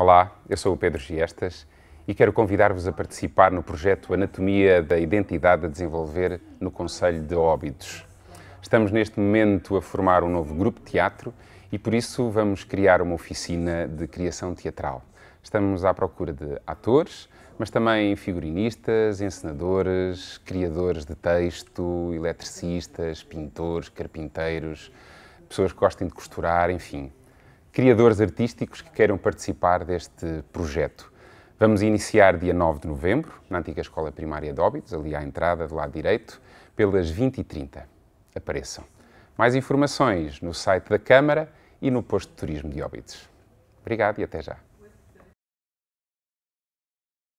Olá, eu sou o Pedro Giestas e quero convidar-vos a participar no projeto Anatomia da Identidade a desenvolver no Conselho de Óbidos. Estamos neste momento a formar um novo grupo de teatro e por isso vamos criar uma oficina de criação teatral. Estamos à procura de atores, mas também figurinistas, encenadores, criadores de texto, eletricistas, pintores, carpinteiros, pessoas que gostem de costurar, enfim criadores artísticos que queiram participar deste projeto. Vamos iniciar dia 9 de novembro, na antiga Escola Primária de Óbidos, ali à entrada do lado direito, pelas 20h30. Apareçam. Mais informações no site da Câmara e no posto de turismo de Óbidos. Obrigado e até já.